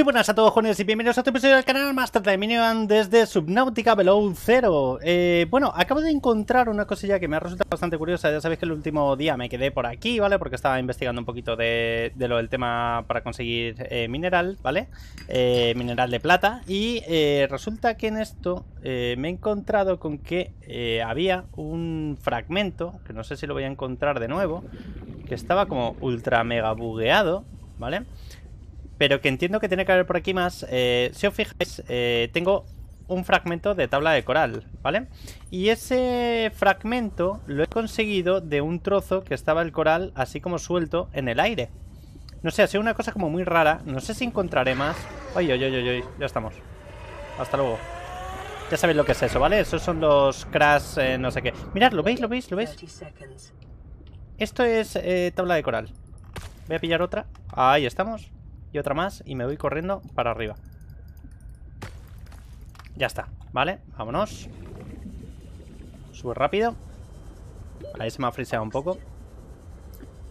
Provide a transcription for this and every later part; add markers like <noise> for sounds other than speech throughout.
Muy buenas a todos jóvenes y bienvenidos a este episodio del canal Master Minion desde Subnautica Below Zero eh, Bueno, acabo de encontrar una cosilla que me ha resultado bastante curiosa Ya sabéis que el último día me quedé por aquí, ¿vale? Porque estaba investigando un poquito de, lo del tema para conseguir eh, mineral, ¿vale? Eh, mineral de plata Y resulta que en esto me he encontrado con que había un fragmento Que no sé si lo voy a encontrar de nuevo Que estaba como ultra mega bugueado, ¿vale? vale pero que entiendo que tiene que haber por aquí más. Eh, si os fijáis, eh, tengo un fragmento de tabla de coral, ¿vale? Y ese fragmento lo he conseguido de un trozo que estaba el coral así como suelto en el aire. No sé, ha sido una cosa como muy rara. No sé si encontraré más. Oye, oye, oye, oye, ya estamos. Hasta luego. Ya sabéis lo que es eso, ¿vale? Esos son los crash, eh, no sé qué. Mirad, ¿lo veis? ¿Lo veis? ¿Lo veis? Esto es tabla de coral. Voy a pillar otra. Ahí estamos y otra más y me voy corriendo para arriba. Ya está, ¿vale? Vámonos. Sube rápido. Ahí se me ha friseado un poco.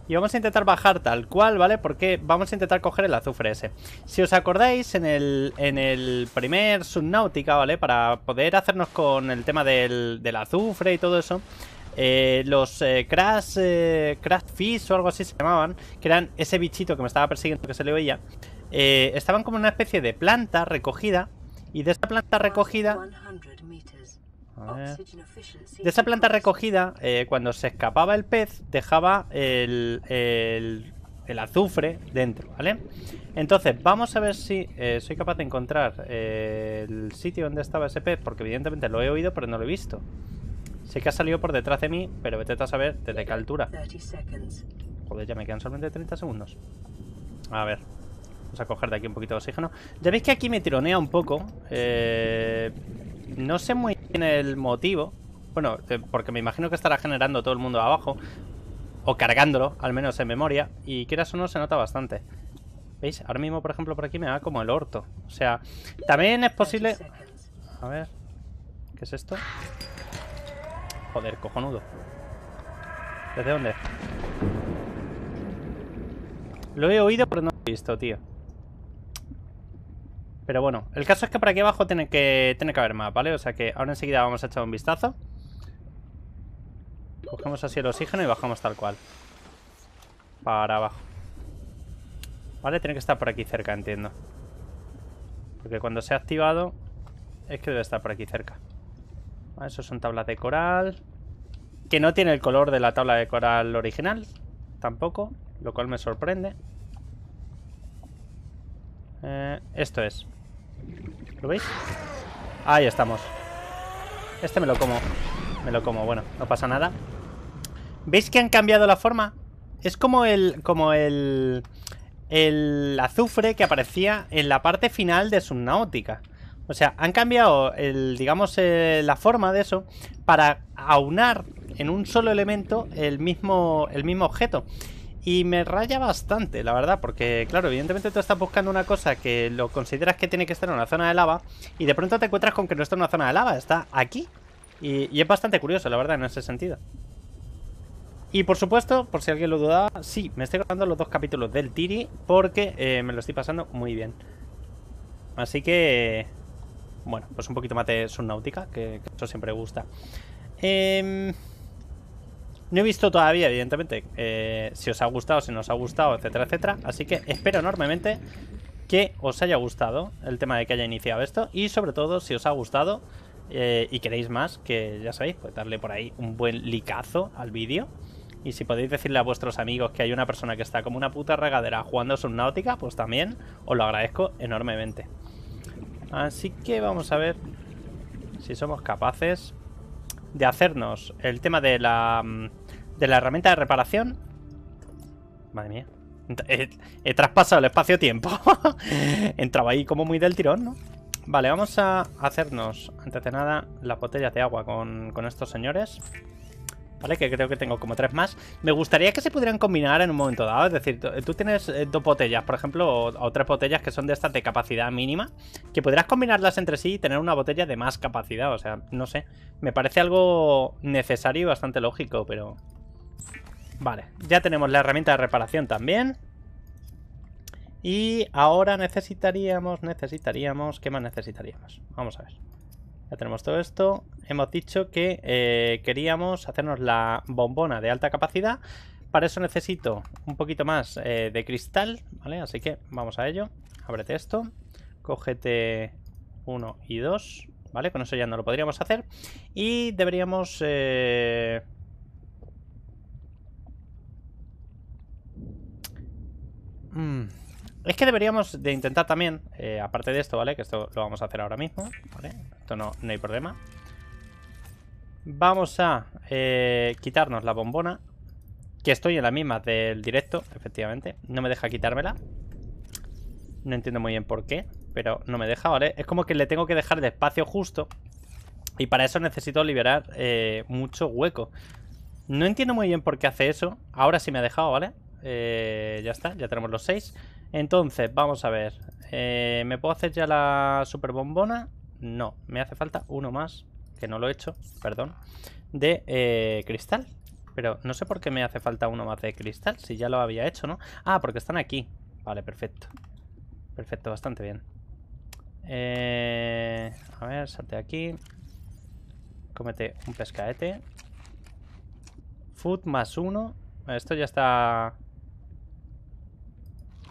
Y vamos a intentar bajar tal cual, ¿vale? Porque vamos a intentar coger el azufre ese. Si os acordáis, en el, en el primer Subnautica, ¿vale? Para poder hacernos con el tema del, del azufre y todo eso eh, los eh, Crash, Fish eh, o algo así se llamaban, que eran ese bichito que me estaba persiguiendo que se le veía, estaban como una especie de planta recogida y de esa planta recogida... de esa planta recogida, cuando se escapaba el pez, dejaba el, el, el, azufre dentro, ¿vale? Entonces, vamos a ver si soy capaz de encontrar el sitio donde estaba ese pez, porque evidentemente lo he oído, pero no lo he visto. Sé que ha salido por detrás de mí, pero vete a saber desde qué altura. Joder, ya me quedan solamente 30 segundos. A ver. Vamos a coger de aquí un poquito de oxígeno. Ya veis que aquí me tironea un poco. Eh, no sé muy bien el motivo. Bueno, eh, porque me imagino que estará generando todo el mundo abajo. O cargándolo, al menos en memoria. Y quieras o no, se nota bastante. ¿Veis? Ahora mismo, por ejemplo, por aquí me da como el orto. O sea, también es posible... A ver... ¿Qué es esto? Joder, cojonudo. ¿Desde dónde? Lo he oído, pero no lo he visto, tío. Pero bueno, el caso es que por aquí abajo tiene que, que haber más, ¿vale? O sea que ahora enseguida vamos a echar un vistazo. Cogemos así el oxígeno y bajamos tal cual. Para abajo. Vale, tiene que estar por aquí cerca, entiendo. Porque cuando se ha activado, es que debe estar por aquí cerca. Ah, eso son tablas de coral. Que no tiene el color de la tabla de coral original. Tampoco. Lo cual me sorprende. Eh, esto es. ¿Lo veis? Ahí estamos. Este me lo como. Me lo como. Bueno, no pasa nada. ¿Veis que han cambiado la forma? Es como el... Como el... El azufre que aparecía en la parte final de Subnautica. O sea, han cambiado, el, digamos, eh, la forma de eso para aunar en un solo elemento el mismo, el mismo objeto. Y me raya bastante, la verdad, porque, claro, evidentemente tú estás buscando una cosa que lo consideras que tiene que estar en una zona de lava y de pronto te encuentras con que no está en una zona de lava, está aquí. Y, es bastante curioso, la verdad, en ese sentido. Y por supuesto, por si alguien lo dudaba, sí, me estoy grabando los dos capítulos del Tiri porque eh, me lo estoy pasando muy bien. Así que bueno, pues un poquito más de Subnautica que, eso siempre gusta. Em, no he visto todavía, evidentemente, eh, si os ha gustado, si no os ha gustado, etcétera, etcétera. Así que espero enormemente que os haya gustado el tema de que haya iniciado esto. Y sobre todo, si os ha gustado eh, y queréis más, que ya sabéis, pues darle por ahí un buen licazo al vídeo. Y si podéis decirle a vuestros amigos que hay una persona que está como una puta regadera jugando Subnautica, pues también os lo agradezco enormemente. Así que vamos a ver si somos capaces de hacernos el tema de la, mm, de la herramienta de reparación. Madre mía. Eh, he, traspasado el espacio-tiempo. <laughs> Entraba ahí como muy del tirón, ¿no? Vale, vamos a hacernos, antes de nada, las botellas de agua con estos señores. ¿vale? Que creo que tengo como tres más. Me gustaría que se pudieran combinar en un momento dado. Es decir, tú tienes eh, dos botellas, por ejemplo, o, tres botellas que son de estas de capacidad mínima, que podrás combinarlas entre sí y tener una botella de más capacidad. O sea, no sé. Me parece algo necesario y bastante lógico, pero... Vale, ya tenemos la herramienta de reparación también. Y ahora necesitaríamos, necesitaríamos, ¿qué más necesitaríamos? Vamos a ver. Ya tenemos todo esto. Hemos dicho que eh, queríamos hacernos la bombona de alta capacidad. Para eso necesito un poquito más eh, de cristal, ¿vale? Así que vamos a ello. Ábrete esto. Cógete uno y dos, ¿vale? Con eso ya no lo podríamos hacer. Y deberíamos... Eh, mm, es que deberíamos de intentar también, eh, aparte de esto, ¿vale? Que esto lo vamos a hacer ahora mismo, ¿vale? Esto no, hay problema. Vamos a eh, quitarnos la bombona, que estoy en la misma del directo, efectivamente. No me deja quitármela. No entiendo muy bien por qué, pero no me deja, ¿vale? Es como que le tengo que dejar el espacio justo y para eso necesito liberar eh, mucho hueco. No entiendo muy bien por qué hace eso. Ahora sí me ha dejado, ¿vale? ya está, ya tenemos los seis. Entonces, vamos a ver. Eh, ¿Me puedo hacer ya la super bombona? No, me hace falta uno más, que no lo he hecho, perdón, de eh, cristal. Pero no sé por qué me hace falta uno más de cristal, si ya lo había hecho, ¿no? Ah, porque están aquí. Vale, perfecto. Perfecto, bastante bien. Eh, a ver, salte aquí. Cómete un pescaete. Food más uno. Esto ya está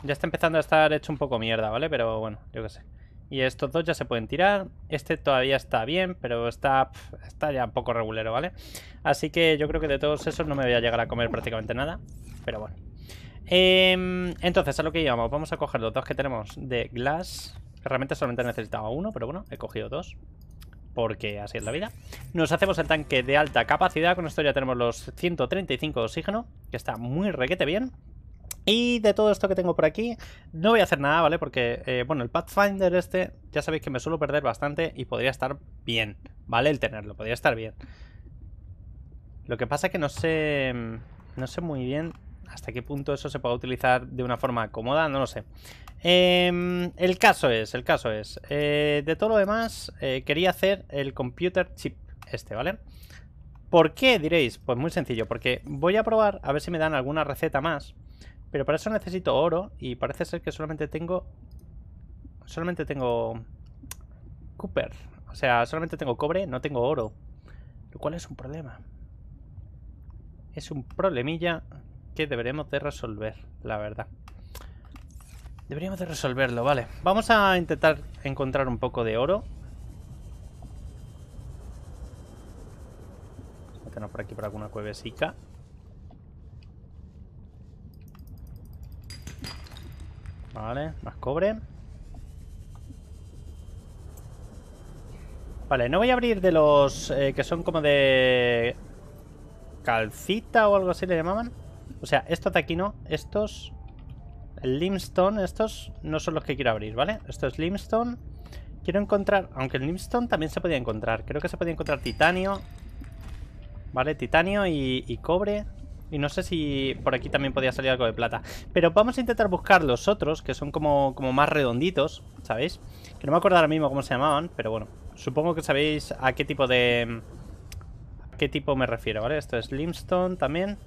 ya está empezando a estar hecho un poco mierda, ¿vale? Pero bueno, yo qué sé. Y estos dos ya se pueden tirar. Este todavía está bien, pero está, está ya un poco regulero, ¿vale? Así que yo creo que de todos esos no me voy a llegar a comer prácticamente nada. Pero bueno. Em, entonces, a lo que llevamos. Vamos a coger los dos que tenemos de glass. Realmente solamente necesitaba uno, pero bueno, he cogido dos. Porque así es la vida. Nos hacemos el tanque de alta capacidad. Con esto ya tenemos los 135 de oxígeno, que está muy requete bien. Y de todo esto que tengo por aquí, no voy a hacer nada, ¿vale? Porque, eh, bueno, el Pathfinder este, ya sabéis que me suelo perder bastante y podría estar bien, ¿vale? El tenerlo, podría estar bien. Lo que pasa es que no sé, no sé muy bien hasta qué punto eso se puede utilizar de una forma cómoda, no lo sé. Em, el caso es, el caso es, eh, de todo lo demás, eh, quería hacer el computer chip este, ¿vale? ¿Por qué diréis? Pues muy sencillo, porque voy a probar a ver si me dan alguna receta más pero para eso necesito oro y parece ser que solamente tengo... Solamente tengo... Cooper. O sea, solamente tengo cobre, no tengo oro. Lo cual es un problema. Es un problemilla que deberemos de resolver, la verdad. Deberíamos de resolverlo, vale. Vamos a intentar encontrar un poco de oro. Meternos por aquí por alguna cuevesica. Vale, más cobre. Vale, no voy a abrir de los eh, que son como de calcita o algo así le llamaban. O sea, estos de aquí no, estos... El limestone, estos no son los que quiero abrir, ¿vale? Esto es limestone. Quiero encontrar... Aunque el limestone también se podía encontrar. Creo que se podía encontrar titanio. ¿Vale? Titanio y, y cobre. Y no sé si por aquí también podía salir algo de plata. Pero vamos a intentar buscar los otros, que son como, como más redonditos, ¿sabéis? Que no me acuerdo ahora mismo cómo se llamaban, pero bueno. Supongo que sabéis a qué tipo de... A qué tipo me refiero, ¿vale? Esto es limestone también.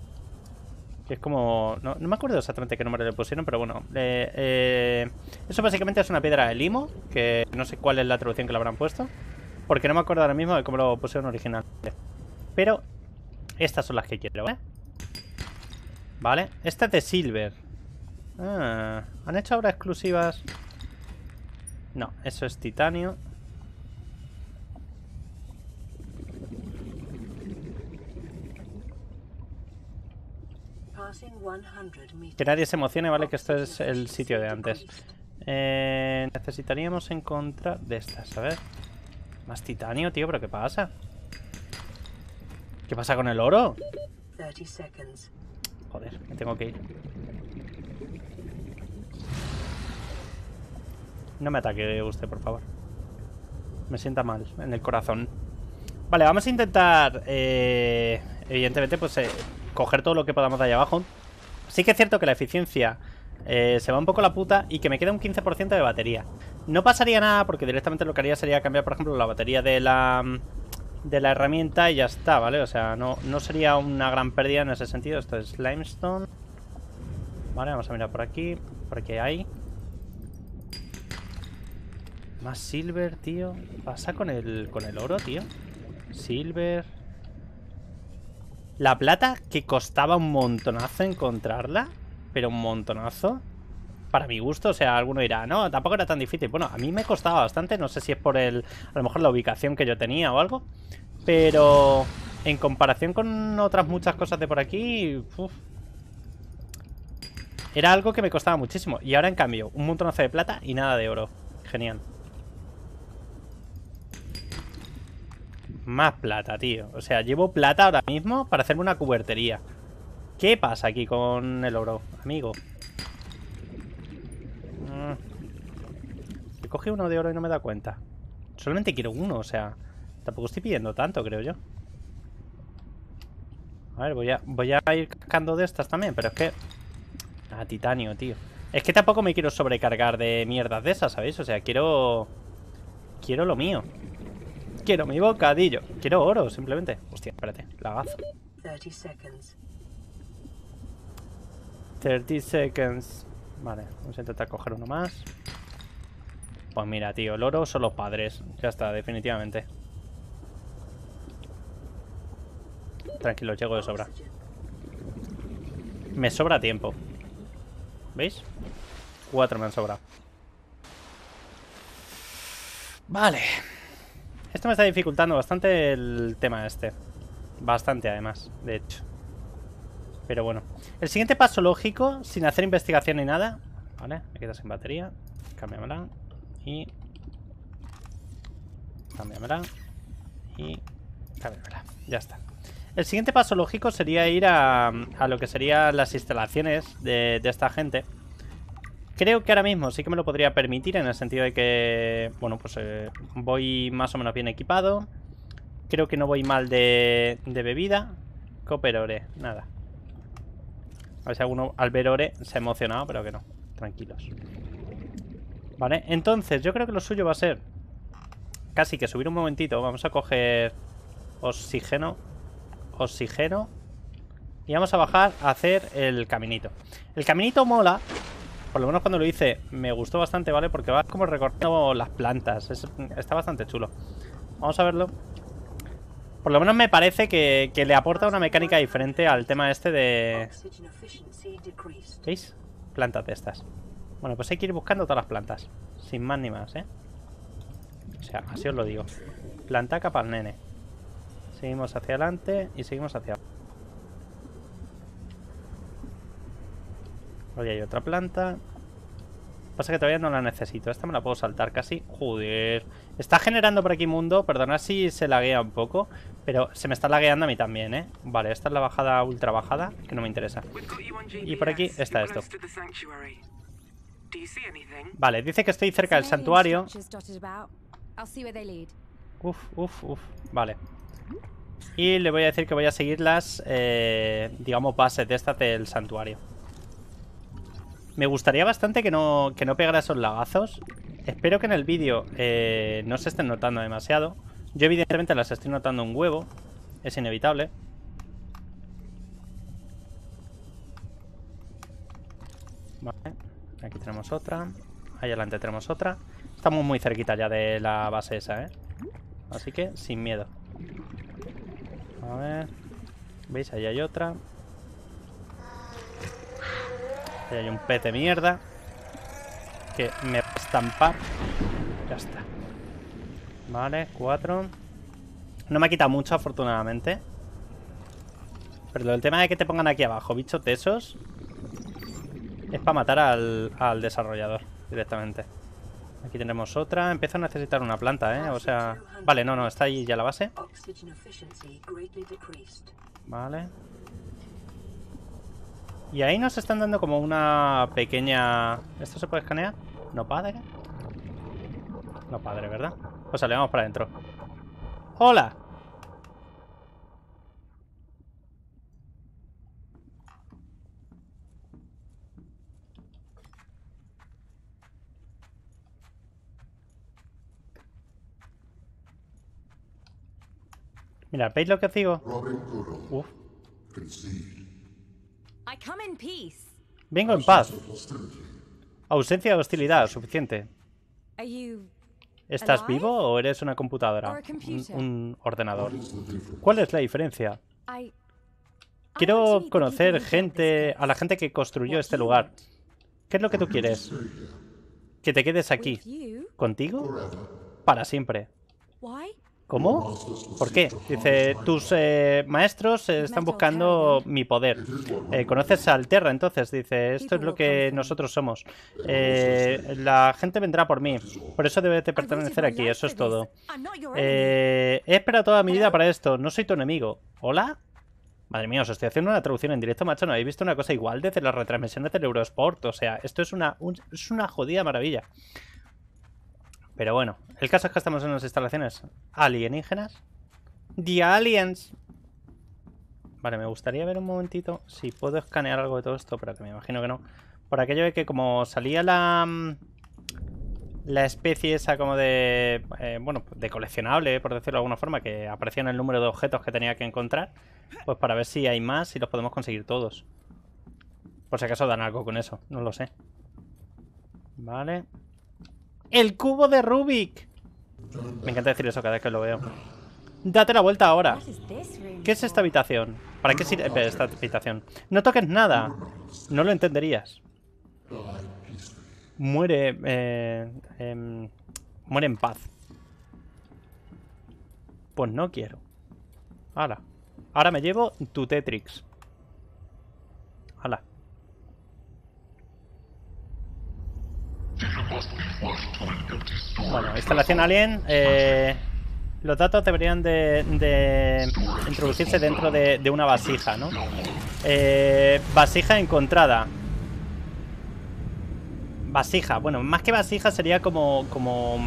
Que es como... No, me acuerdo exactamente qué nombre le pusieron, pero bueno. Eh, eh, eso básicamente es una piedra de limo, que no sé cuál es la traducción que le habrán puesto. Porque no me acuerdo ahora mismo de cómo lo pusieron originalmente Pero estas son las que quiero, ¿vale? Vale, esta es de Silver ah, ¿Han hecho ahora exclusivas? No, eso es titanio Que nadie se emocione, ¿vale? Que este es el sitio de antes eh, Necesitaríamos encontrar de estas, a ver Más titanio, tío, pero ¿qué pasa? ¿Qué pasa con el oro? Joder, me tengo que ir. No me ataque usted, por favor. Me sienta mal en el corazón. Vale, vamos a intentar, eh, evidentemente, pues eh, coger todo lo que podamos de ahí abajo. Sí que es cierto que la eficiencia eh, se va un poco la puta y que me queda un 15% de batería. No pasaría nada porque directamente lo que haría sería cambiar, por ejemplo, la batería de la de la herramienta y ya está, ¿vale? O sea, no, no sería una gran pérdida en ese sentido. Esto es limestone. Vale, vamos a mirar por aquí. Por aquí hay. Más silver, tío. ¿Qué pasa con el, con el oro, tío? Silver. La plata que costaba un montonazo encontrarla. Pero un montonazo para mi gusto, o sea, alguno dirá, no, tampoco era tan difícil. Bueno, a mí me costaba bastante, no sé si es por el, a lo mejor la ubicación que yo tenía o algo, pero en comparación con otras muchas cosas de por aquí, era algo que me costaba muchísimo. Y ahora, en cambio, un montonazo de plata y nada de oro. Genial. Más plata, tío. O sea, llevo plata ahora mismo para hacerme una cubertería. ¿Qué pasa aquí con el oro, amigo? cogí uno de oro y no me da cuenta. Solamente quiero uno, o sea... Tampoco estoy pidiendo tanto, creo yo. A ver, voy a, ir cascando de estas también, pero es que... Ah, titanio, tío. Es que tampoco me quiero sobrecargar de mierdas de esas, ¿sabéis? O sea, quiero... Quiero lo mío. Quiero mi bocadillo. Quiero oro, simplemente. Hostia, espérate. La 30 seconds. 30 seconds. Vale, vamos a intentar coger uno más. Pues mira, tío, el oro son los padres. Ya está, definitivamente. Tranquilo, llego de sobra. Me sobra tiempo. ¿Veis? Cuatro me han sobrado. Vale. Esto me está dificultando bastante el tema este. Bastante, además, de hecho. Pero bueno. El siguiente paso lógico, sin hacer investigación ni nada... Vale, me quedas sin batería. Cámbiamela y cambiamela y cambiamela. Ya está. El siguiente paso lógico sería ir a, a lo que serían las instalaciones de, esta gente. Creo que ahora mismo sí que me lo podría permitir en el sentido de que, bueno, pues eh, voy más o menos bien equipado. Creo que no voy mal de, de bebida. Cooperore, nada. A ver si alguno al ver ore se ha emocionado, pero que no. Tranquilos. Vale, entonces yo creo que lo suyo va a ser casi que subir un momentito. Vamos a coger oxígeno, oxígeno y vamos a bajar a hacer el caminito. El caminito mola, por lo menos cuando lo hice me gustó bastante, ¿vale? Porque va como recortando las plantas, está bastante chulo. Vamos a verlo. Por lo menos me parece que, que, le aporta una mecánica diferente al tema este de... ¿Veis? Plantas de estas. Bueno, pues hay que ir buscando todas las plantas. Sin más ni más, ¿eh? O sea, así os lo digo. Planta, para el nene. Seguimos hacia adelante y seguimos hacia abajo. Hoy hay otra planta. Pasa que todavía no la necesito. Esta me la puedo saltar casi. Joder. Está generando por aquí mundo. Perdona si se laguea un poco. Pero se me está lagueando a mí también, ¿eh? Vale, esta es la bajada ultra bajada. Que no me interesa. Y por aquí está esto. Vale, dice que estoy cerca del santuario. Uf, uf, uf. Vale. Y le voy a decir que voy a seguir las, eh, digamos, bases de estas del santuario. Me gustaría bastante que no, que no pegara esos lagazos. Espero que en el vídeo eh, no se estén notando demasiado. Yo evidentemente las estoy notando un huevo. Es inevitable. Vale. Aquí tenemos otra. Ahí adelante tenemos otra. Estamos muy cerquita ya de la base esa, ¿eh? Así que sin miedo. A ver. ¿Veis? Ahí hay otra. Ahí hay un pez de mierda. Que me estampa Ya está. Vale, cuatro. No me ha quitado mucho, afortunadamente. Pero el tema de que te pongan aquí abajo bicho tesos es para matar al, desarrollador directamente. Aquí tenemos otra. Empiezo a necesitar una planta, ¿eh? O sea... Vale, no, no, está ahí ya la base. Vale. Y ahí nos están dando como una pequeña... ¿Esto se puede escanear? No padre. No padre, ¿verdad? O Pues vamos para adentro. ¡Hola! Mira, ¿veis lo que os digo? Vengo en paz. Ausencia de hostilidad, suficiente. ¿Estás vivo o eres una computadora? Un, un ordenador. ¿Cuál es la diferencia? Quiero conocer gente, a la gente que construyó este lugar. ¿Qué es lo que tú quieres? ¿Que te quedes aquí? ¿Contigo? Para siempre. ¿Cómo? ¿Por qué? Dice, tus eh, maestros están buscando mi poder. Eh, ¿Conoces a Alterra entonces? Dice, esto es lo que nosotros somos. Eh, la gente vendrá por mí. Por eso debes de pertenecer aquí, eso es todo. he esperado toda mi vida para esto. No soy tu enemigo. ¿Hola? Madre mía, os estoy haciendo una traducción en directo, macho. No habéis visto una cosa igual desde las retransmisiones del Eurosport. O sea, esto es una, es una jodida maravilla. Pero bueno, el caso es que estamos en unas instalaciones alienígenas. The Aliens. Vale, me gustaría ver un momentito si puedo escanear algo de todo esto, pero que me imagino que no. Por aquello de que como salía la... Mm, la especie esa como de... Eh, bueno, de coleccionable, por decirlo de alguna forma, que aparecía en el número de objetos que tenía que encontrar. Pues para ver si hay más y los podemos conseguir todos. Por si acaso dan algo con eso, no lo sé. Vale. ¡El cubo de Rubik! Me encanta decir eso cada vez que lo veo. Date la vuelta ahora. ¿Qué es esta habitación? ¿Para qué sirve esta habitación? No toques nada. No lo entenderías. Muere... Eh, em, muere en paz. Pues no quiero. Ahora. Ahora me llevo tu Tetrix. Hala. Bueno, instalación alien. Eh, los datos deberían de, introducirse dentro de, una vasija, ¿no? Eh, vasija encontrada. Vasija, bueno, más que vasija sería como, como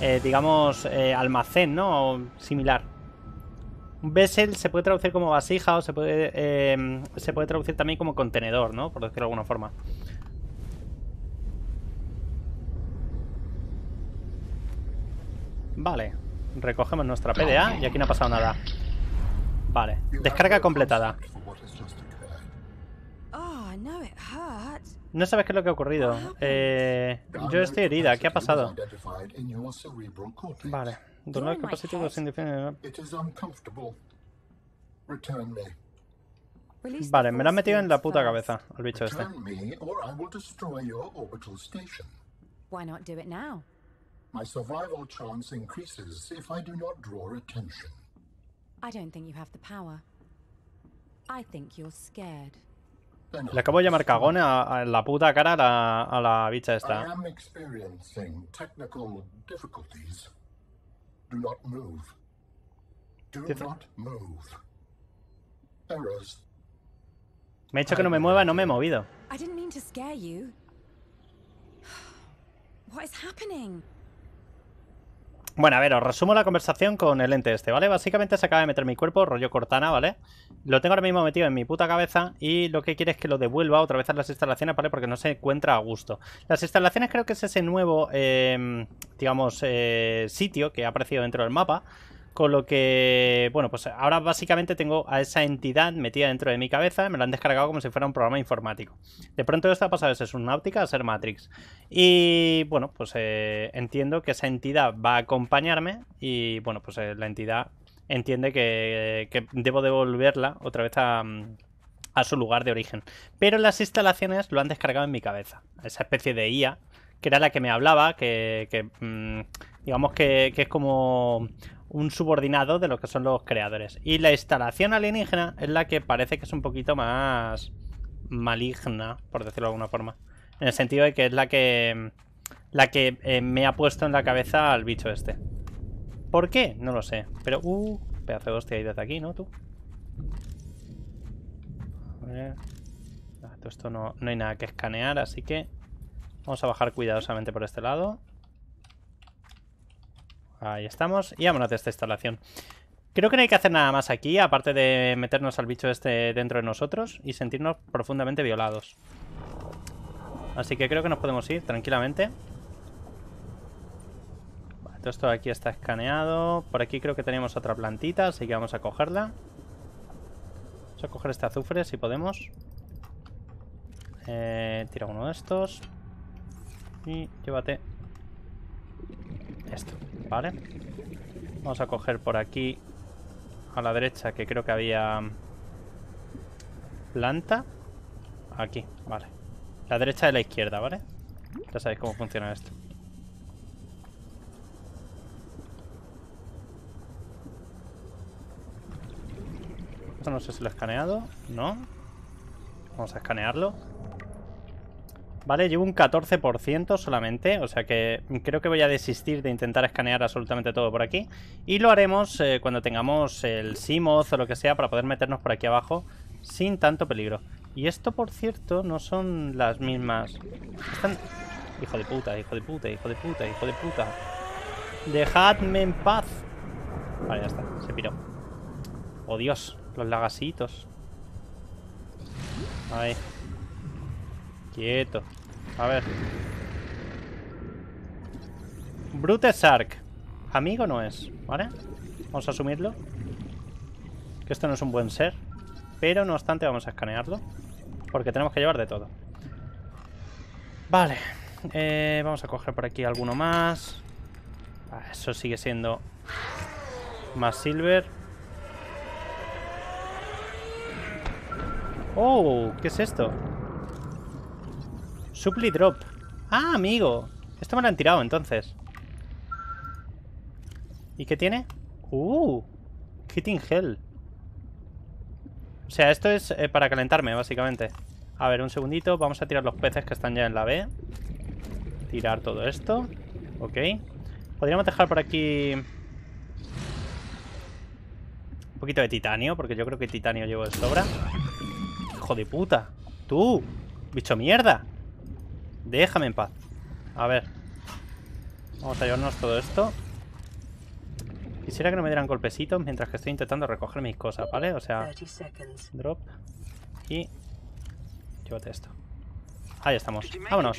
eh, digamos, almacén, ¿no? similar. Un vessel se puede traducir como vasija o se puede, se puede traducir también como contenedor, ¿no? Por decirlo de alguna forma. Vale, recogemos nuestra PDA y aquí no ha pasado nada. Vale, descarga completada. Ah, no sabes qué es lo que ha ocurrido. Eh, yo estoy herida. ¿Qué ha pasado? Vale. sin Vale, me lo han metido en la puta cabeza, al bicho este. My survival chance increases if I do not draw attention. I don't think you have the power. I think you're scared. Le acabo de llamar cagón a, a la puta cara a la, a la bicha esta. I am experiencing technical difficulties. Do not move. Do not move. Errors. Me ha dicho que no me mueva, no me he movido. I didn't mean to scare you. <sighs> What is happening? Bueno, a ver, os resumo la conversación con el ente este, ¿vale? Básicamente se acaba de meter mi cuerpo, rollo cortana, ¿vale? Lo tengo ahora mismo metido en mi puta cabeza y lo que quiere es que lo devuelva otra vez a las instalaciones, ¿vale? Porque no se encuentra a gusto. Las instalaciones creo que es ese nuevo, eh, digamos, eh, sitio que ha aparecido dentro del mapa, con lo que, bueno, pues ahora básicamente tengo a esa entidad metida dentro de mi cabeza, me la han descargado como si fuera un programa informático. De pronto esto ha pasado de ser óptica, a ser Matrix. Y bueno, pues eh, entiendo que esa entidad va a acompañarme y bueno, pues eh, la entidad entiende que, debo devolverla otra vez a, a su lugar de origen. Pero las instalaciones lo han descargado en mi cabeza. Esa especie de IA que era la que me hablaba, que, mm, digamos que, es como un subordinado de lo que son los creadores. Y la instalación alienígena es la que parece que es un poquito más maligna, por decirlo de alguna forma. En el sentido de que es la que la que eh, me ha puesto en la cabeza al bicho este. ¿Por qué? No lo sé. Pero, uh, pedazo de hostia ahí desde aquí, ¿no? Tú. A ver. Ah, esto no hay nada que escanear, así que Vamos a bajar cuidadosamente por este lado. Ahí estamos. Y vámonos de esta instalación. Creo que no hay que hacer nada más aquí, aparte de meternos al bicho este dentro de nosotros y sentirnos profundamente violados. Así que creo que nos podemos ir tranquilamente. Vale, todo esto aquí está escaneado. Por aquí creo que tenemos otra plantita, así que vamos a cogerla. Vamos a coger este azufre si podemos. Eh, tira uno de estos. Y llévate esto, ¿vale? Vamos a coger por aquí a la derecha, que creo que había planta. Aquí, vale. La derecha de la izquierda, ¿vale? Ya sabéis cómo funciona esto. Esto no sé si lo he escaneado. No. Vamos a escanearlo. ¿vale? Llevo un 14% solamente, o sea que creo que voy a desistir de intentar escanear absolutamente todo por aquí. Y lo haremos eh, cuando tengamos el SimoZ o lo que sea para poder meternos por aquí abajo sin tanto peligro. Y esto, por cierto, no son las mismas... Hijo de puta, hijo de puta, hijo de puta, hijo de puta. Dejadme en paz. Vale, ya está, se piró. Oh, Dios, los lagasitos. Ahí. Quieto. A ver. Brute Shark Amigo no es, ¿vale? Vamos a asumirlo. Que esto no es un buen ser. Pero no obstante vamos a escanearlo. Porque tenemos que llevar de todo. Vale. Eh, vamos a coger por aquí alguno más. Ah, eso sigue siendo más silver. ¡Oh! ¿Qué es esto? Supply drop. Ah, amigo. Esto me lo han tirado entonces. ¿Y qué tiene? Uh, hitting hell. O sea, esto es eh, para calentarme, básicamente. A ver, un segundito. Vamos a tirar los peces que están ya en la B. Tirar todo esto. Ok. Podríamos dejar por aquí... Un poquito de titanio, porque yo creo que titanio llevo de sobra. ¡Hijo de puta! ¡Tú! ¡Bicho mierda! Déjame en paz. A ver. Vamos a llevarnos todo esto. Quisiera que no me dieran golpecitos mientras que estoy intentando recoger mis cosas, ¿vale? O sea, drop y llévate esto. Ahí estamos. Vámonos.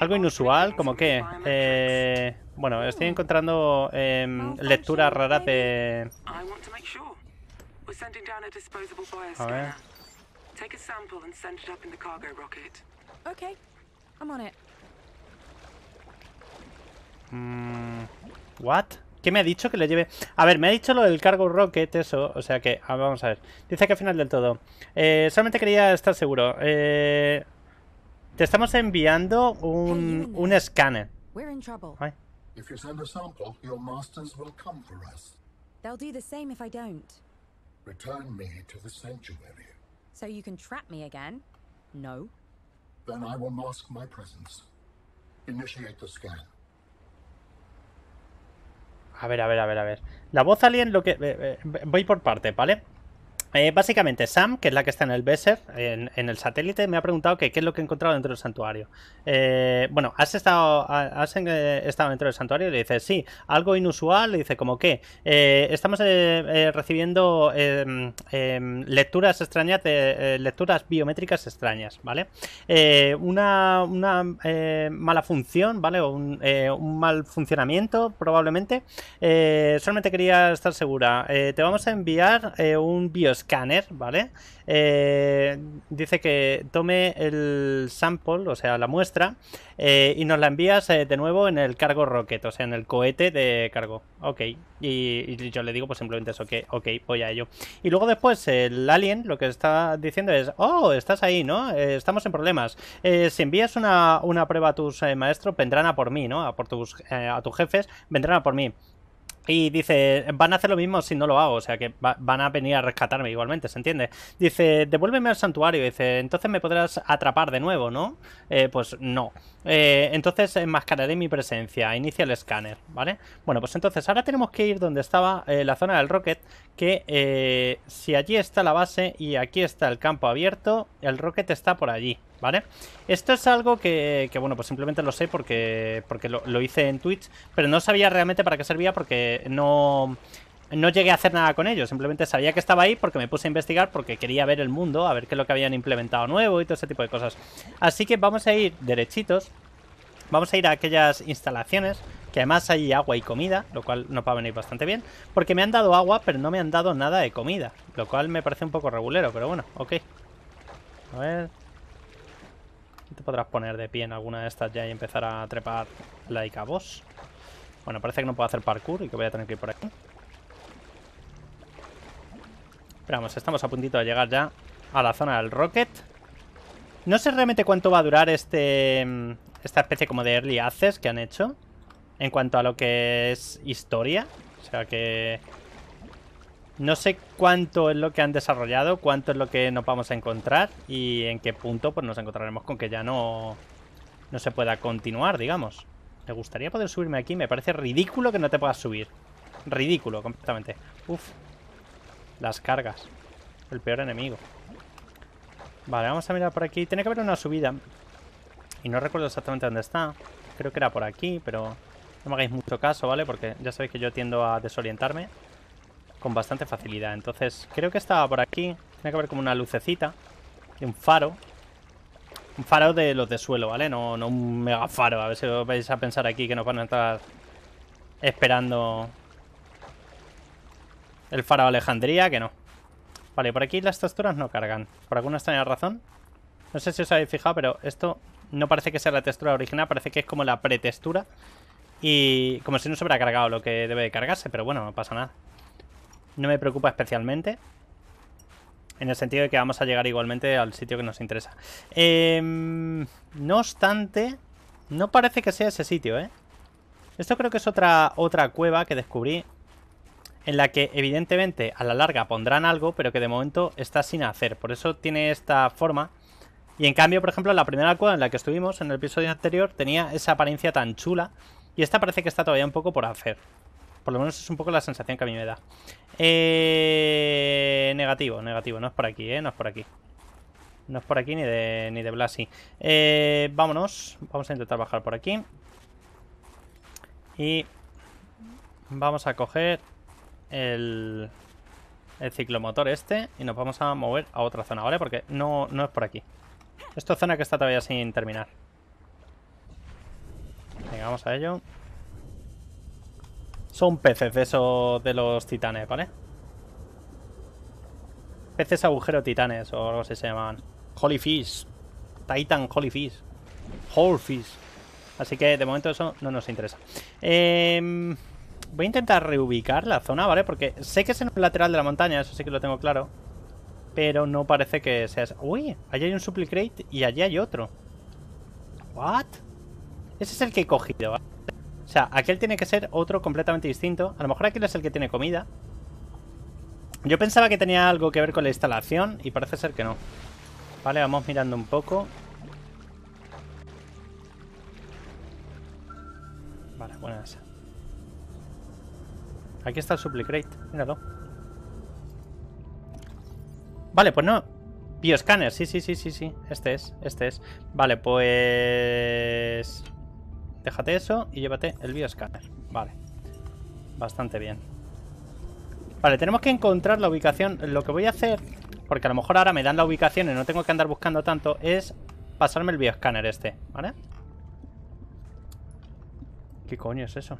Algo inusual, como qué? Eh, bueno, estoy hmm. encontrando em, lecturas raras de... We're sending down a disposable bioscanner. Oh, Take a sample and send it up in the cargo rocket. Okay, I'm on it. Mmm. what? ¿Qué me ha dicho que le lleve? A ver, me ha dicho lo del cargo rocket, eso. O sea que, ah, vamos a ver. Dice que al final del todo. Eh, solamente quería estar seguro. Eh, te estamos enviando un, un escáner. Ay. If you send a sample, your masters will come for us. They'll do the same if I don't. Return me to the sanctuary. So you can trap me again? No. Then I will mask my presence. Initiate the scan. A ver, a ver, a ver, a ver. La voz alien lo que... Eh, eh, voy por parte, ¿vale? Eh, básicamente, Sam, que es la que está en el Besser, en, el satélite, me ha preguntado qué es lo que he encontrado dentro del santuario. Eh, bueno, ¿has estado, eh, estado dentro del santuario? Le dice, sí, algo inusual. Le dice, ¿como que estamos recibiendo em, em, lecturas extrañas, lecturas biométricas extrañas, ¿vale? una, mala función, ¿vale? O un, un mal funcionamiento, probablemente. solamente quería estar segura. te vamos a enviar un bios scanner, ¿vale? Eh, dice que tome el sample, o sea, la muestra, eh, y nos la envías eh, de nuevo en el cargo rocket, o sea, en el cohete de cargo. Ok, y, yo le digo pues simplemente eso, que ok, voy a ello. Y luego después el alien lo que está diciendo es, oh, estás ahí, ¿no? estamos en problemas. si envías una, prueba a tus maestros, vendrán a por mí, ¿no? A por a tus jefes, vendrán a por mí. Y dice, van a hacer lo mismo si no lo hago, o sea que van a venir a rescatarme igualmente, ¿se entiende? Dice, devuélveme al santuario, dice, entonces me podrás atrapar de nuevo, ¿no? Eh, pues no. Eh, entonces enmascararé mi presencia, inicia el escáner, ¿vale? Bueno, pues entonces ahora tenemos que ir donde estaba eh, la zona del Rocket, que eh, si allí está la base y aquí está el campo abierto, el Rocket está por allí. ¿vale? Esto es algo que, bueno, pues simplemente lo sé porque, porque lo, hice en Twitch, pero no sabía realmente para qué servía porque no, no llegué a hacer nada con ello, simplemente sabía que estaba ahí porque me puse a investigar porque quería ver el mundo, a ver qué es lo que habían implementado nuevo y todo ese tipo de cosas. Así que vamos a ir derechitos, vamos a ir a aquellas instalaciones que además hay agua y comida, lo cual nos va a venir bastante bien, porque me han dado agua, pero no me han dado nada de comida, lo cual me parece un poco regulero, pero bueno, ok. A ver, te podrás poner de pie en alguna de estas ya y empezar a trepar like a Bueno, parece que no puedo hacer parkour y que voy a tener que ir por aquí. Pero vamos, estamos a puntito de llegar ya a la zona del Rocket. No sé realmente cuánto va a durar este mm, esta especie como de early access que han hecho en cuanto a lo que es historia. O sea que no sé cuánto es lo que han desarrollado, cuánto es lo que nos vamos a encontrar y en qué punto pues nos encontraremos con que ya no, no se pueda continuar, digamos. Me gustaría poder subirme aquí, me parece ridículo que no te puedas subir. Ridículo, completamente. Uf, las cargas. El peor enemigo. Vale, vamos a mirar por aquí. Tiene que haber una subida. Y no recuerdo exactamente dónde está. Creo que era por aquí, pero no me hagáis mucho caso, ¿vale? Porque ya sabéis que yo tiendo a desorientarme con bastante facilidad. Entonces, creo que estaba por aquí. Tiene que haber como una lucecita y un faro. Un faro de los de suelo, ¿vale? No, no un mega faro. A ver si os vais a pensar aquí que nos van a estar esperando el faro de Alejandría, que no. Vale, por aquí las texturas no cargan. Por alguna extraña razón. No sé si os habéis fijado, pero esto no parece que sea la textura original. Parece que es como la pretextura. Y como si no se hubiera cargado lo que debe de cargarse. Pero bueno, no pasa nada no me preocupa especialmente. En el sentido de que vamos a llegar igualmente al sitio que nos interesa. Em, no obstante, no parece que sea ese sitio, ¿eh? Esto creo que es otra, otra cueva que descubrí. En la que evidentemente a la larga pondrán algo, pero que de momento está sin hacer. Por eso tiene esta forma. Y en cambio, por ejemplo, la primera cueva en la que estuvimos en el episodio anterior tenía esa apariencia tan chula. Y esta parece que está todavía un poco por hacer. Por lo menos es un poco la sensación que a mí me da. Eh, negativo, negativo. No es por aquí, ¿eh? No es por aquí. No es por aquí ni de, ni de Blasi. Eh, vámonos. Vamos a intentar bajar por aquí. Y vamos a coger el, el ciclomotor este y nos vamos a mover a otra zona, ¿vale? Porque no, no es por aquí. Esta zona que está todavía sin terminar. Venga, vamos a ello. Son peces de esos de los titanes, ¿vale? Peces agujero titanes o algo así se llaman. Holy fish. Titan holy fish. Whole fish. Así que de momento eso no nos interesa. Em, voy a intentar reubicar la zona, ¿vale? Porque sé que es en el lateral de la montaña, eso sí que lo tengo claro. Pero no parece que sea... Uy, allí hay un supply y allí hay otro. ¿What? Ese es el que he cogido, ¿vale? O sea, aquel tiene que ser otro completamente distinto. A lo mejor aquel es el que tiene comida. Yo pensaba que tenía algo que ver con la instalación y parece ser que no. Vale, vamos mirando un poco. Vale, buena esa. Aquí está el supply míralo. Vale, pues no. Bioscanner, sí, sí, sí, sí, sí. Este es, este es. Vale, pues... Déjate eso y llévate el bioscanner. Vale. Bastante bien. Vale, tenemos que encontrar la ubicación. Lo que voy a hacer, porque a lo mejor ahora me dan la ubicación y no tengo que andar buscando tanto, es pasarme el bioscanner este, ¿vale? ¿Qué coño es eso?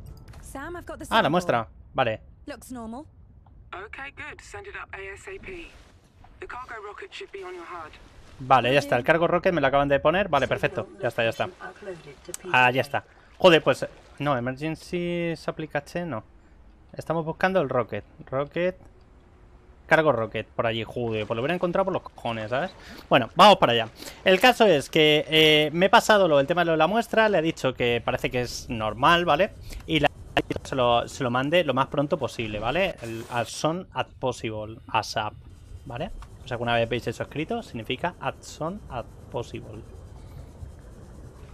Ah, la muestra. Vale. Okay, ASAP. Vale, ya está. El cargo rocket me lo acaban de poner. Vale, perfecto. Ya está, ya está. Ah, ah ya está. Joder, pues... No, emergency applicache no. Estamos buscando el rocket. Rocket... Cargo Rocket por allí, jude, pues lo hubiera encontrado por los cojones, ¿sabes? Bueno, vamos para allá. El caso es que eh, me he pasado lo, el tema de, la muestra, le he dicho que parece que es normal, ¿vale? Y la, se, lo, se lo mande lo más pronto posible, ¿vale? al son soon as possible, ASAP, ¿vale? O sea, que una vez veis eso escrito, significa at son at possible.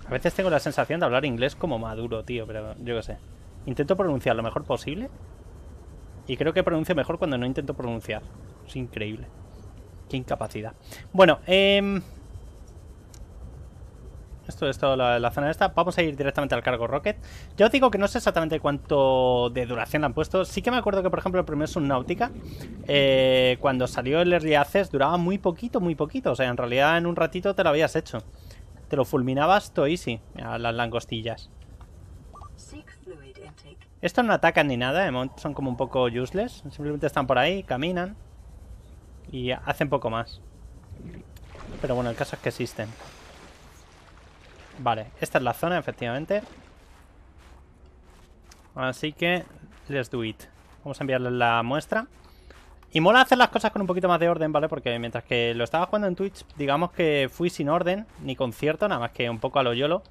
A veces tengo la sensación de hablar inglés como maduro, tío, pero yo qué sé. Intento pronunciar lo mejor posible. Y creo que pronuncio mejor cuando no intento pronunciar. Es increíble. Qué incapacidad. Bueno, eh, esto es toda la, zona esta. Vamos a ir directamente al cargo Rocket. Yo digo que no sé exactamente cuánto de duración han puesto. Sí que me acuerdo que, por ejemplo, el primer Subnautica, eh, cuando salió el Early Access, duraba muy poquito, muy poquito. O sea, en realidad en un ratito te lo habías hecho. Te lo fulminabas To easy, a las langostillas. Esto no atacan ni nada, eh, son como un poco useless. Simplemente están por ahí, caminan. Y hacen poco más. Pero bueno, el caso es que existen. Vale, esta es la zona, efectivamente. Así que, let's do it. Vamos a enviarles la muestra. Y mola hacer las cosas con un poquito más de orden, ¿vale? Porque mientras que lo estaba jugando en Twitch, digamos que fui sin orden, ni concierto, nada más que un poco a lo yolo.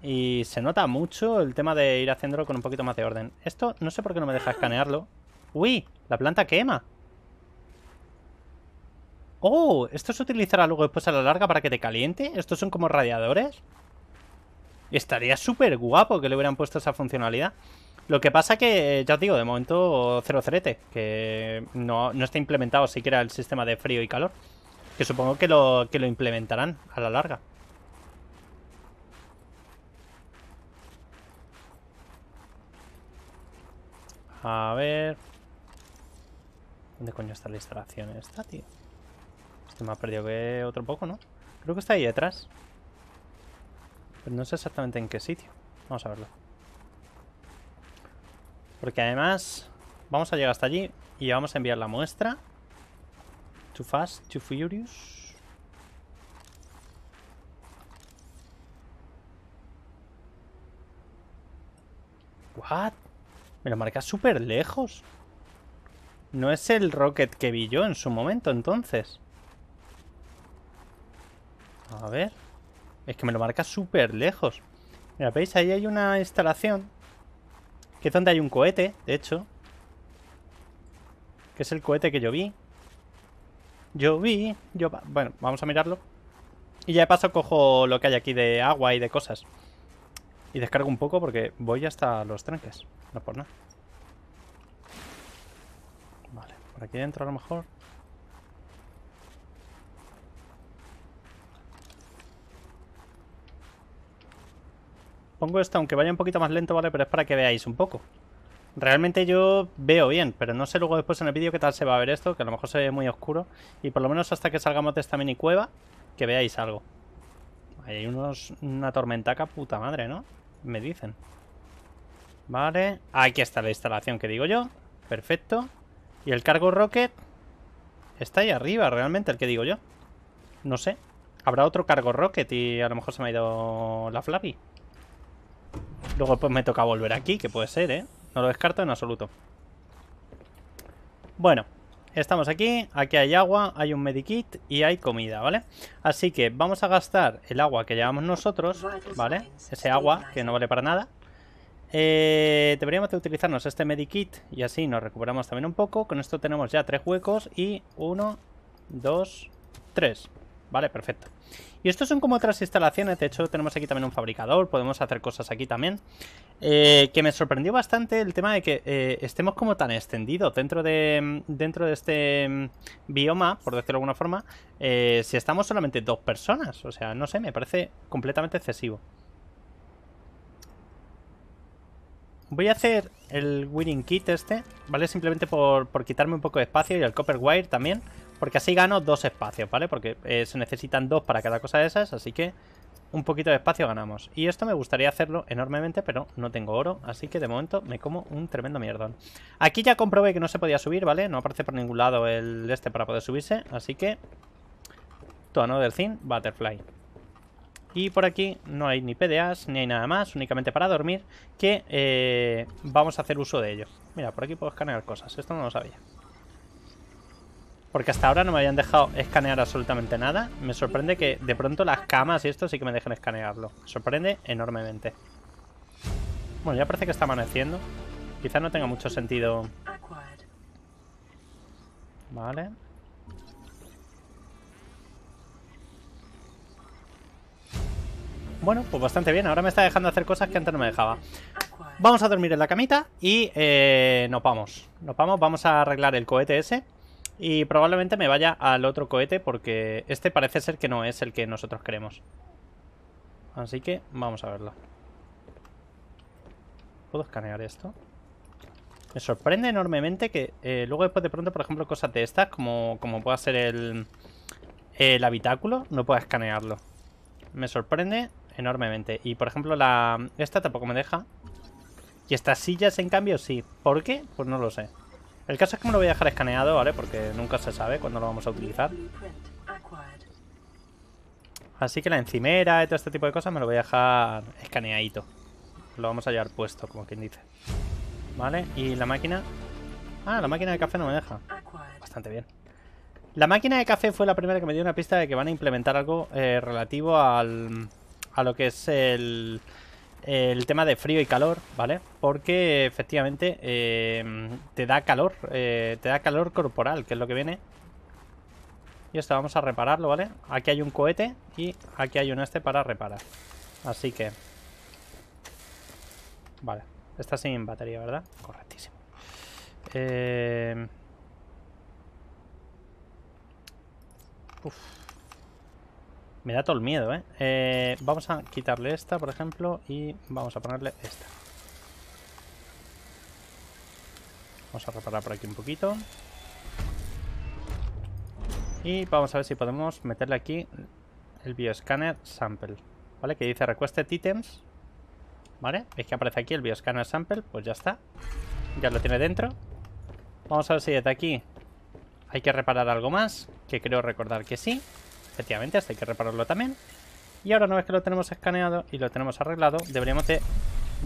Y se nota mucho el tema de ir haciéndolo con un poquito más de orden. Esto no sé por qué no me deja escanearlo. ¡Uy! La planta quema. ¡Oh! ¿Esto se utilizará luego después a la larga para que te caliente? ¿Estos son como radiadores? Estaría súper guapo que le hubieran puesto esa funcionalidad. Lo que pasa que, eh, ya os digo, de momento cero cerete. Que no, está implementado siquiera el sistema de frío y calor. Que supongo que lo, que lo implementarán a la larga. A ver... ¿Dónde coño está la instalación esta, tío? Se me ha perdido que otro poco, ¿no? Creo que está ahí detrás. Pero no sé exactamente en qué sitio. Vamos a verlo. Porque además vamos a llegar hasta allí y vamos a enviar la muestra. Too fast, too furious. What? Me lo marca súper lejos. No es el rocket que vi yo en su momento, entonces. A ver. Es que me lo marca súper lejos. Mira, ¿veis? Ahí hay una instalación. Que es donde hay un cohete, de hecho. Que es el cohete que yo vi. Yo vi... Yo... Bueno, vamos a mirarlo. Y ya de paso cojo lo que hay aquí de agua y de cosas. Y descargo un poco porque voy hasta los tranques. No por nada. Vale, por aquí dentro a lo mejor. Pongo esto, aunque vaya un poquito más lento, ¿vale? Pero es para que veáis un poco. Realmente yo veo bien, pero no sé luego después en el vídeo qué tal se va a ver esto, que a lo mejor se ve muy oscuro. Y por lo menos hasta que salgamos de esta mini cueva, que veáis algo. Hay unos, una tormentaca puta madre, ¿no? Me dicen. Vale, aquí está la instalación que digo yo. Perfecto. Y el cargo rocket está ahí arriba, realmente, el que digo yo. No sé. Habrá otro cargo rocket y a lo mejor se me ha ido la Flappy. Luego pues me toca volver aquí, que puede ser, ¿eh? No lo descarto en absoluto. Bueno, estamos aquí. Aquí hay agua, hay un medikit y hay comida, ¿vale? Así que vamos a gastar el agua que llevamos nosotros, ¿vale? Ese agua que no vale para nada. Eh, deberíamos de utilizarnos este medikit y así nos recuperamos también un poco. Con esto tenemos ya tres huecos y uno, dos, tres. Vale, perfecto. Y estos son como otras instalaciones, de hecho tenemos aquí también un fabricador, podemos hacer cosas aquí también. Eh, que me sorprendió bastante el tema de que eh, estemos como tan extendidos dentro de, dentro de este mm, bioma, por decirlo de alguna forma, eh, si estamos solamente dos personas. O sea, no sé, me parece completamente excesivo. Voy a hacer el winning kit este, ¿vale? Simplemente por quitarme un poco de espacio y el copper wire también. Porque así gano dos espacios, ¿vale? Porque eh, se necesitan dos para cada cosa de esas, así que un poquito de espacio ganamos. Y esto me gustaría hacerlo enormemente, pero no tengo oro, así que de momento me como un tremendo mierdón. Aquí ya comprobé que no se podía subir, ¿vale? No aparece por ningún lado el este para poder subirse, así que... Tono del Zin, Butterfly. Y por aquí no hay ni PDAs, ni hay nada más, únicamente para dormir, que eh, vamos a hacer uso de ello. Mira, por aquí puedo escanear cosas, esto no lo sabía. Porque hasta ahora no me habían dejado escanear absolutamente nada. Me sorprende que de pronto las camas y esto sí que me dejen escanearlo. sorprende enormemente. Bueno, ya parece que está amaneciendo. Quizá no tenga mucho sentido. Vale. Bueno, pues bastante bien. Ahora me está dejando hacer cosas que antes no me dejaba. Vamos a dormir en la camita y eh, nos vamos. Nos vamos, vamos a arreglar el cohete ese. Y probablemente me vaya al otro cohete porque este parece ser que no es el que nosotros queremos. Así que vamos a verlo. ¿Puedo escanear esto? Me sorprende enormemente que eh, luego después de pronto, por ejemplo, cosas de estas, como, como pueda ser el, el habitáculo, no pueda escanearlo. Me sorprende enormemente. Y por ejemplo, la esta tampoco me deja. Y estas sillas, en cambio, sí. ¿Por qué? Pues no lo sé. El caso es que me lo voy a dejar escaneado, ¿vale? Porque nunca se sabe cuándo lo vamos a utilizar. Así que la encimera y todo este tipo de cosas me lo voy a dejar escaneadito. Lo vamos a llevar puesto, como quien dice. ¿Vale? Y la máquina... Ah, la máquina de café no me deja. Bastante bien. La máquina de café fue la primera que me dio una pista de que van a implementar algo eh, relativo al, a lo que es el eh, el tema de frío y calor, ¿vale? Porque efectivamente eh, te da calor, eh, te da calor corporal, que es lo que viene. Y esto vamos a repararlo, ¿vale? Aquí hay un cohete y aquí hay un este para reparar. Así que... Vale, está sin batería, ¿verdad? Correctísimo. Eh... Me da todo el miedo, ¿eh? ¿eh? Vamos a quitarle esta, por ejemplo, y vamos a ponerle esta. Vamos a reparar por aquí un poquito. Y vamos a ver si podemos meterle aquí el bioscanner sample. ¿Vale? Que dice requested items. ¿Vale? ¿Veis que aparece aquí el bioscanner sample? Pues ya está. Ya lo tiene dentro. Vamos a ver si desde aquí hay que reparar algo más. Que creo recordar que sí efectivamente, esto hay que repararlo también. Y ahora una vez que lo tenemos escaneado y lo tenemos arreglado, deberíamos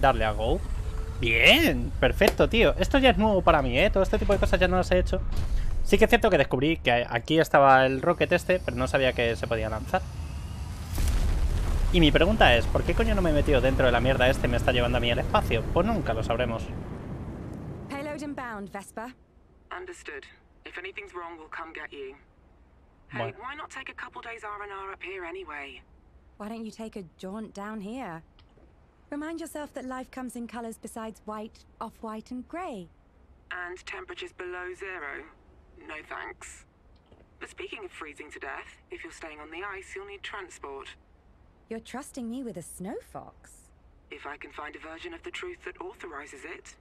darle a Go. Bien, perfecto, tío. Esto ya es nuevo para mí, ¿eh? Todo este tipo de cosas ya no las he hecho. Sí que es cierto que descubrí que aquí estaba el rocket este, pero no sabía que se podía lanzar. Y mi pregunta es, ¿por qué coño no me he metido dentro de la mierda este y me está llevando a mí al espacio? Pues nunca lo sabremos. Payload inbound, Vespa. Understood. If anything's wrong, we'll come get you. Hey, why not take a couple days R&R up here anyway? Why don't you take a jaunt down here? Remind yourself that life comes in colors besides white, off-white and gray. And temperatures below zero. No thanks. But speaking of freezing to death, if you're staying on the ice, you'll need transport. You're trusting me with a snow fox? If I can find a version of the truth that authorizes it.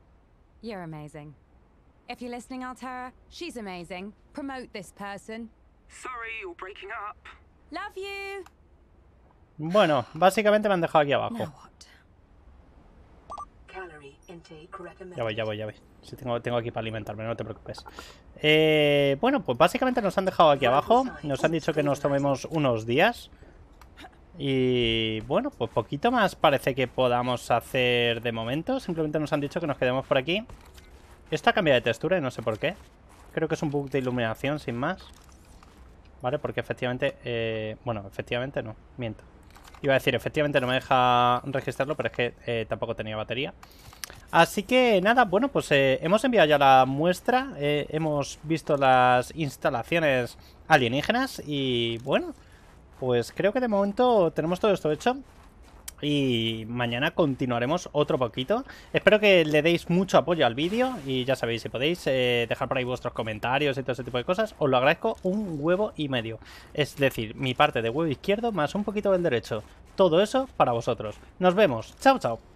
You're amazing. If you're listening, Altera, she's amazing. Promote this person. Bueno, básicamente me han dejado aquí abajo. Ya voy, ya voy, ya voy. Si tengo, tengo aquí para alimentarme, no te preocupes. Eh, bueno, pues básicamente nos han dejado aquí abajo. Nos han dicho que nos tomemos unos días. Y bueno, pues poquito más parece que podamos hacer de momento. Simplemente nos han dicho que nos quedemos por aquí. Esta cambia de textura y no sé por qué. Creo que es un bug de iluminación, sin más. ¿vale? Porque efectivamente, eh, bueno, efectivamente no, miento. Iba a decir, efectivamente no me deja registrarlo, pero es que eh, tampoco tenía batería. Así que nada, bueno, pues eh, hemos enviado ya la muestra, hemos visto las instalaciones alienígenas y bueno, pues creo que de momento tenemos todo esto hecho y mañana continuaremos otro poquito. Espero que le deis mucho apoyo al vídeo y ya sabéis, si podéis eh, dejar por ahí vuestros comentarios y todo ese tipo de cosas, os lo agradezco un huevo y medio. Es decir, mi parte de huevo izquierdo más un poquito del derecho. Todo eso para vosotros. Nos vemos. Chao, chao.